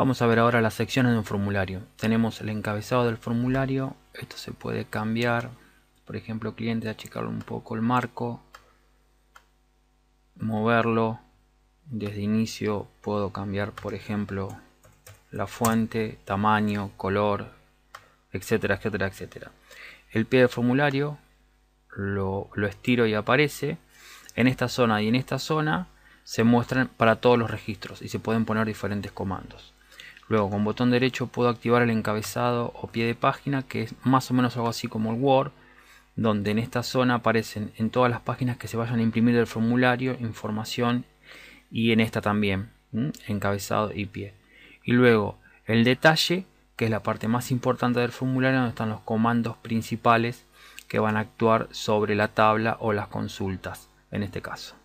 Vamos a ver ahora las secciones de un formulario. Tenemos el encabezado del formulario, esto se puede cambiar, por ejemplo, cliente, achicar un poco el marco, moverlo, desde inicio puedo cambiar, por ejemplo, la fuente, tamaño, color, etcétera, etcétera, etcétera. El pie del formulario lo estiro y aparece. En esta zona y en esta zona se muestran para todos los registros y se pueden poner diferentes comandos. Luego con botón derecho puedo activar el encabezado o pie de página que es más o menos algo así como el Word donde en esta zona aparecen en todas las páginas que se vayan a imprimir del formulario información y en esta también encabezado y pie. Y luego el detalle que es la parte más importante del formulario donde están los comandos principales que van a actuar sobre la tabla o las consultas en este caso.